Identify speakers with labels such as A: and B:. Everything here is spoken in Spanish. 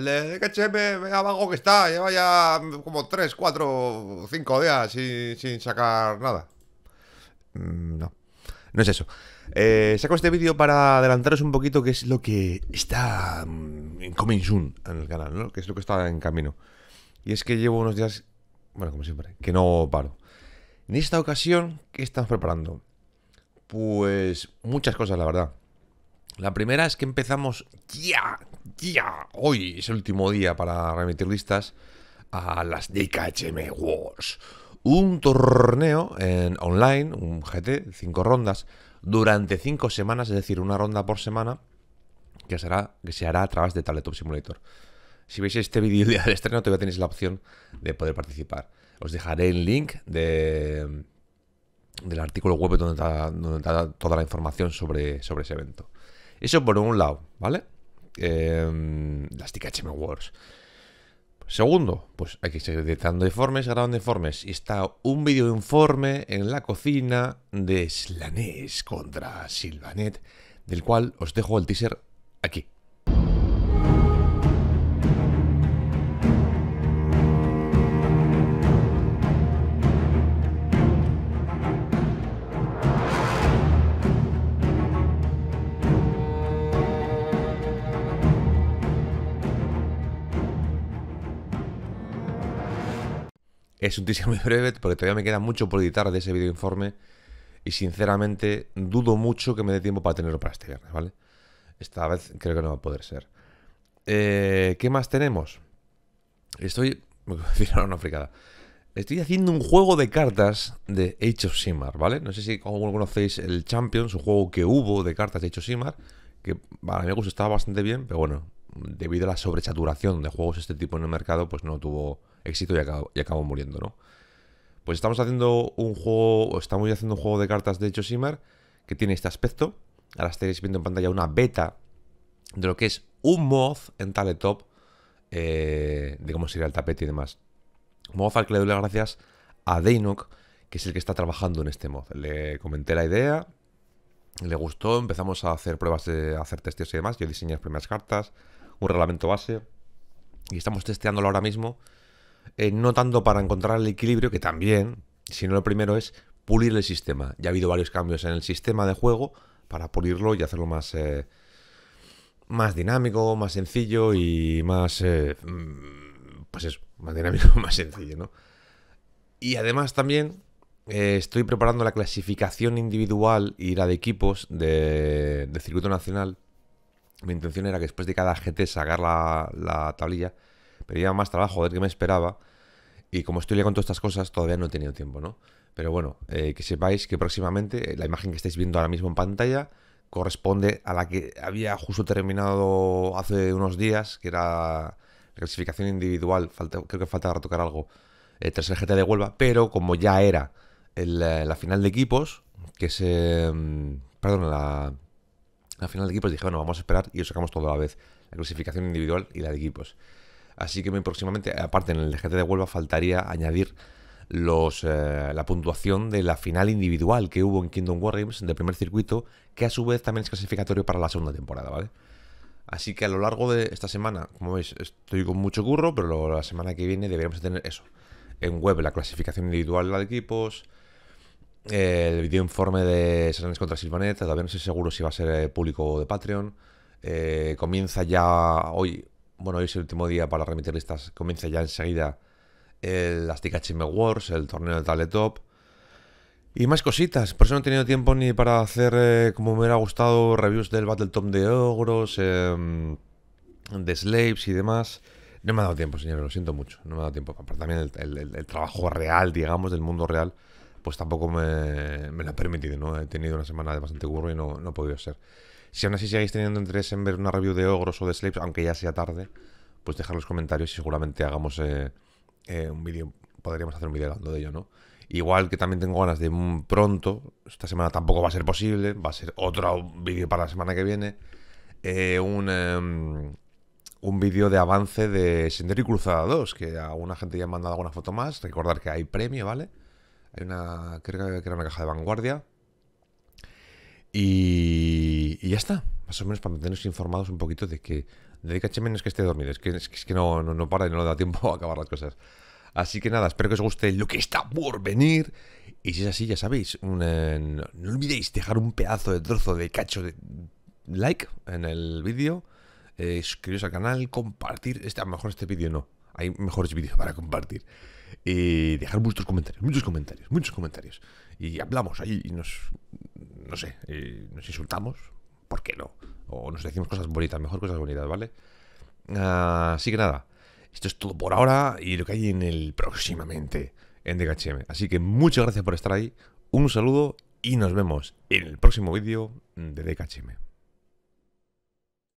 A: le de HM, vea abajo que está, lleva ya como 3, 4, 5 días sin, sin sacar nada. Mm, no, no es eso. Eh, saco este vídeo para adelantaros un poquito qué es lo que está mm, en Coming Soon en el canal, ¿no? Que es lo que está en camino. Y es que llevo unos días, bueno, como siempre, que no paro. En esta ocasión, ¿qué estamos preparando? Pues muchas cosas, la verdad. La primera es que empezamos ya, ya, hoy es el último día para remitir listas a las DKHM Wars. Un torneo en online, un GT, cinco rondas, durante cinco semanas, es decir, una ronda por semana, que, será, que se hará a través de Tabletop Simulator. Si veis este vídeo día del estreno, todavía tenéis la opción de poder participar. Os dejaré el link del artículo web donde está, toda la información sobre, sobre ese evento. Eso por un lado, ¿vale? Em, las TKHM Wars. Segundo, pues hay que seguir editando informes, grabando informes. Y está un vídeo informe en la cocina de Slanés contra Silvanet, del cual os dejo el teaser aquí. Es un teaser muy breve porque todavía me queda mucho por editar de ese video informe y sinceramente dudo mucho que me dé tiempo para tenerlo para este viernes, ¿vale? Esta vez creo que no va a poder ser. Eh, ¿Qué más tenemos? Estoy... Me una Estoy haciendo un juego de cartas de Age of Simar ¿vale? No sé si conocéis el Champions, un juego que hubo de cartas de Age of Simar que para mi me estaba bastante bien, pero bueno, debido a la sobrechaturación de juegos de este tipo en el mercado, pues no tuvo éxito y acabo, muriendo, ¿no? Pues estamos haciendo un juego, o estamos haciendo un juego de cartas de simmer que tiene este aspecto. Ahora estáis viendo en pantalla una beta de lo que es un mod en Taletop, eh, de cómo sería el tapete y demás. Mod al que le doy las gracias a Deinok, que es el que está trabajando en este mod. Le comenté la idea, le gustó, empezamos a hacer pruebas, de, hacer testeos y demás. Yo diseñé las primeras cartas, un reglamento base, y estamos testeándolo ahora mismo. Eh, no tanto para encontrar el equilibrio, que también, sino lo primero es pulir el sistema. Ya ha habido varios cambios en el sistema de juego para pulirlo y hacerlo más, eh, más dinámico, más sencillo y más... Eh, mm, pues eso, más dinámico, más sencillo, ¿no? Y además también estoy preparando la clasificación individual y la de equipos de, de circuito nacional. Mi intención era que después de cada GT sacar la, la tablilla pero más trabajo del que me esperaba. Y como estoy con todas estas cosas, todavía no he tenido tiempo, ¿no? Pero bueno, eh, que sepáis que próximamente eh, la imagen que estáis viendo ahora mismo en pantalla corresponde a la que había justo terminado hace unos días, que era la clasificación individual, creo que falta retocar algo, eh, tras GT de Huelva, pero como ya era eh, la final de equipos, que se... Em, perdón, la, la final de equipos, dije, bueno, vamos a esperar y os sacamos todo a la vez, la clasificación individual y la de equipos. Así que muy próximamente, aparte en el GT de Huelva, faltaría añadir los, eh, la puntuación de la final individual que hubo en Kingdom en del primer circuito, que a su vez también es clasificatorio para la segunda temporada, ¿vale? Así que a lo largo de esta semana, como veis, estoy con mucho curro, pero la semana que viene deberíamos tener eso. En web la clasificación individual de equipos, el video informe de Salones contra Silvaneta, todavía no sé seguro si va a ser eh, público de Patreon. Eh, comienza ya hoy bueno, hoy es el último día para remitir listas. Comienza ya enseguida el Astikachime Wars, el torneo de Tabletop. Y más cositas, por eso no he tenido tiempo ni para hacer, eh, como me hubiera gustado, reviews del Battle Battletop de Ogros, em, de Slaves y demás. No me ha dado tiempo, señores, lo siento mucho. No me ha dado tiempo. Pero también el, trabajo real, digamos, del mundo real, pues tampoco me, lo ha permitido, ¿no? He tenido una semana de bastante burro y no, no ha podido ser. Si aún así seguís teniendo interés en ver una review de Ogros o de Slaves, aunque ya sea tarde, pues dejad los comentarios y seguramente hagamos eh, eh, un vídeo, podríamos hacer un vídeo hablando de ello, ¿no? Igual que también tengo ganas de pronto, esta semana tampoco va a ser posible, va a ser otro vídeo para la semana que viene, eh, un, em, un vídeo de avance de Sendero y Cruzada 2, que alguna gente ya me ha mandado alguna foto más, recordar que hay premio, ¿vale? Hay una, creo que era una caja de vanguardia. Y y ya está, más o menos para mantenernos informados un poquito de que de no es que esté dormido, es que, es que, no, para y no le da tiempo a acabar las cosas. Así que nada, espero que os guste lo que está por venir. Y si es así, ya sabéis, eh, no, olvidéis dejar un pedazo de trozo de cacho de like en el vídeo, eh, suscribiros al canal, compartir, este, a lo mejor este vídeo no, hay mejores vídeos para compartir. Y dejar muchos comentarios, muchos comentarios, muchos comentarios. Y hablamos ahí y nos, no sé, nos insultamos, ¿por qué no? O nos decimos cosas bonitas, mejor cosas bonitas, ¿vale? así que nada, esto es todo por ahora y lo que hay en el próximamente en DHM. Así que muchas gracias por estar ahí, un saludo y nos vemos en el próximo vídeo de DKHM.